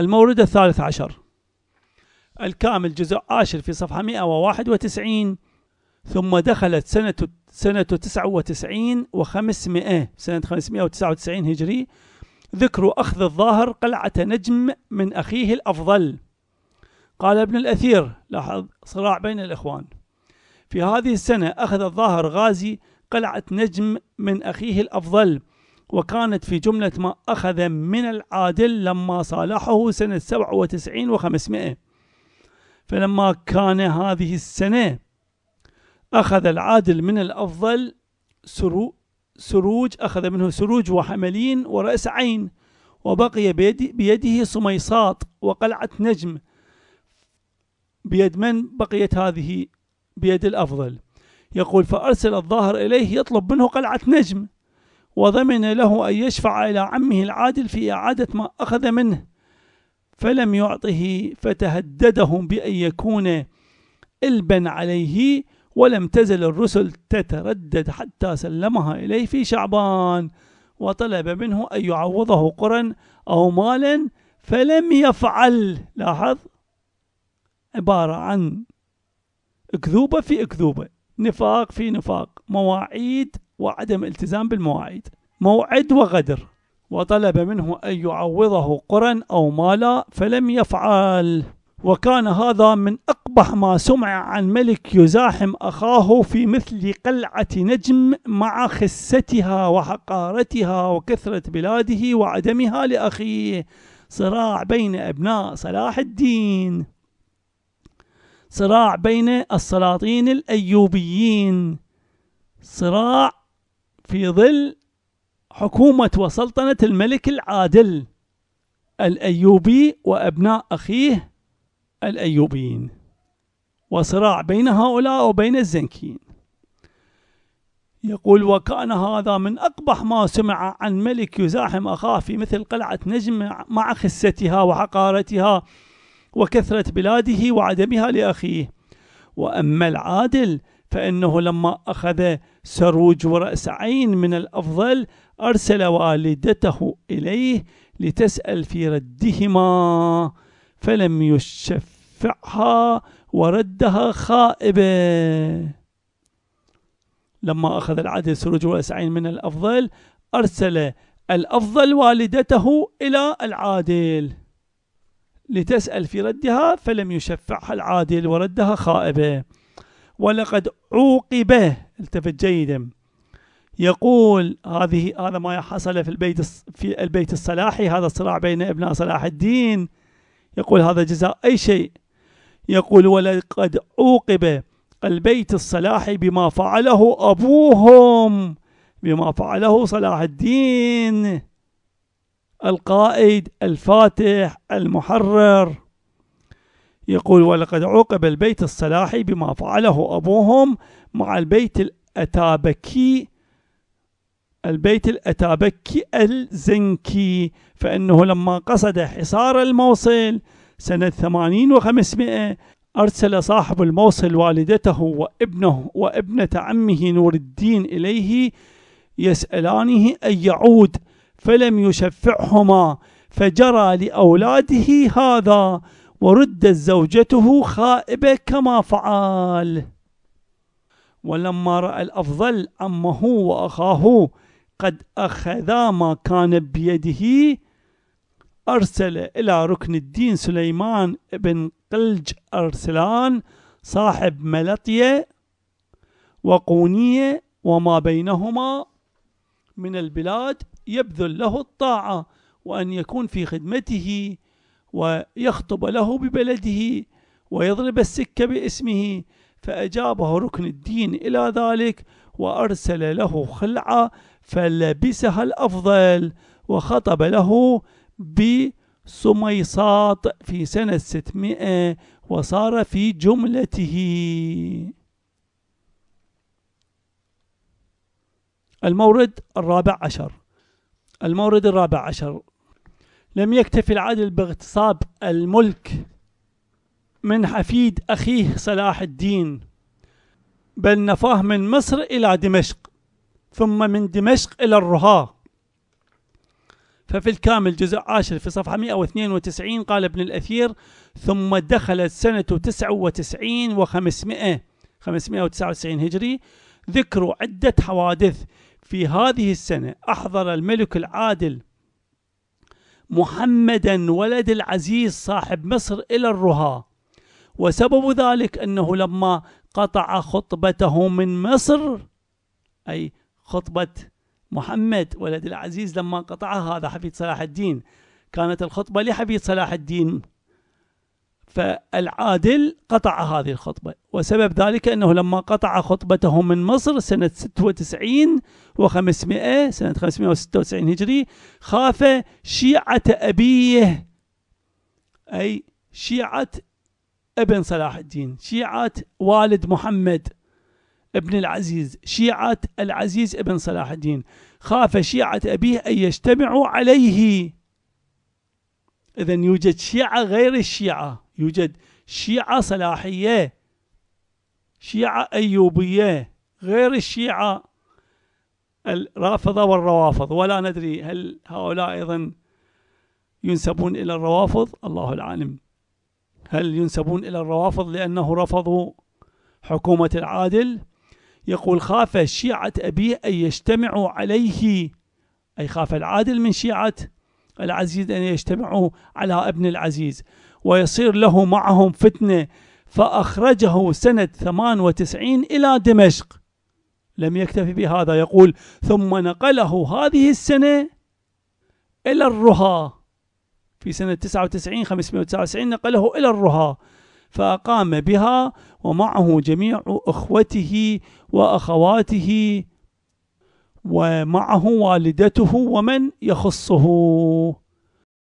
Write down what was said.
المورد الثالث عشر الكامل جزء عاشر في صفحة 191 ثم دخلت سنة سنة 99 و500 سنة 599 هجري ذكر أخذ الظاهر قلعة نجم من أخيه الأفضل قال ابن الأثير لاحظ صراع بين الإخوان في هذه السنة أخذ الظاهر غازي قلعة نجم من أخيه الأفضل وكانت في جملة ما أخذ من العادل لما صالحه سنة 97 و500 فلما كان هذه السنة أخذ العادل من الأفضل سرو سروج أخذ منه سروج وحملين ورأس عين وبقي بيدي بيده صميصات وقلعة نجم بيد من بقيت هذه بيد الأفضل يقول فأرسل الظاهر إليه يطلب منه قلعة نجم وضمن له أن يشفع إلى عمه العادل في إعادة ما أخذ منه فلم يعطه فتهددهم بأن يكون إلبا عليه ولم تزل الرسل تتردد حتى سلمها إليه في شعبان وطلب منه أن يعوضه قرا أو مالا فلم يفعل لاحظ عبارة عن أكذوبة في أكذوبة نفاق في نفاق مواعيد وعدم التزام بالمواعيد موعد وغدر وطلب منه أن يعوضه قرا أو مالا فلم يفعل وكان هذا من أقبح ما سمع عن ملك يزاحم أخاه في مثل قلعة نجم مع خستها وحقارتها وكثرة بلاده وعدمها لأخيه صراع بين أبناء صلاح الدين صراع بين السلاطين الأيوبيين صراع في ظل حكومة وسلطنة الملك العادل الأيوبي وأبناء أخيه الأيوبيين وصراع بين هؤلاء وبين الزنكيين يقول وكان هذا من أقبح ما سمع عن ملك يزاحم أخاه في مثل قلعة نجم مع خستها وحقارتها وكثرة بلاده وعدمها لأخيه وأما العادل فإنه لما أخذ سروج ورأس عين من الأفضل أرسل والدته إليه لتسأل في ردهما فلم يشفعها وردها خائبة لما أخذ العدل سروج ورأس عين من الأفضل أرسل الأفضل والدته إلى العادل لتسأل في ردها فلم يشفعها العادل وردها خائبة ولقد عوقبه التفت جيدا يقول هذه هذا ما حصل في البيت في البيت الصلاحي هذا الصراع بين ابناء صلاح الدين يقول هذا جزاء اي شيء يقول ولقد عوقب البيت الصلاحي بما فعله ابوهم بما فعله صلاح الدين القائد الفاتح المحرر يقول ولقد عوقب البيت الصلاحي بما فعله أبوهم مع البيت الأتابكي البيت الأتابكي الزنكي فإنه لما قصد حصار الموصل سنة ثمانين وخمسمائة أرسل صاحب الموصل والدته وابنه وابنة عمه نور الدين إليه يسألانه أن يعود فلم يشفعهما فجرى لأولاده هذا وردت زوجته خائبة كما فعل ولما رأى الأفضل عمه وأخاه قد أخذا ما كان بيده أرسل إلى ركن الدين سليمان بن قلج أرسلان صاحب ملطية وقونية وما بينهما من البلاد يبذل له الطاعة وأن يكون في خدمته ويخطب له ببلده ويضرب السكة باسمه فأجابه ركن الدين إلى ذلك وأرسل له خلعة فلبسها الأفضل وخطب له بسميصاط في سنة 600 وصار في جملته المورد الرابع عشر المورد الرابع عشر لم يكتف العدل باغتصاب الملك من حفيد أخيه صلاح الدين بل نفاه من مصر إلى دمشق ثم من دمشق إلى الرها ففي الكامل جزء عاشر في صفحة 192 قال ابن الأثير ثم دخلت سنة 99 و500 599 هجري ذكر عدة حوادث في هذه السنة أحضر الملك العادل محمدا ولد العزيز صاحب مصر إلى الرها وسبب ذلك أنه لما قطع خطبته من مصر أي خطبة محمد ولد العزيز لما قطعها هذا حفيد صلاح الدين كانت الخطبة لحفيد صلاح الدين فالعادل قطع هذه الخطبة وسبب ذلك أنه لما قطع خطبته من مصر سنة 96 و500 سنة 596 هجري خاف شيعة أبيه أي شيعة ابن صلاح الدين شيعة والد محمد ابن العزيز شيعة العزيز ابن صلاح الدين خاف شيعة أبيه أن يجتمعوا عليه إذا يوجد شيعة غير الشيعة يوجد شيعة صلاحية شيعة أيوبية غير الشيعة الرافضة والروافض ولا ندري هل هؤلاء أيضا ينسبون إلى الروافض الله العالم هل ينسبون إلى الروافض لأنه رفضوا حكومة العادل يقول خاف شيعة أبيه أن يجتمعوا عليه أي خاف العادل من شيعة العزيز أن يجتمعوا على ابن العزيز ويصير له معهم فتنة فأخرجه سنة 98 إلى دمشق لم يكتفي بهذا يقول ثم نقله هذه السنة إلى الرها في سنة 99 599 نقله إلى الرها فأقام بها ومعه جميع إخوته وأخواته ومعه والدته ومن يخصه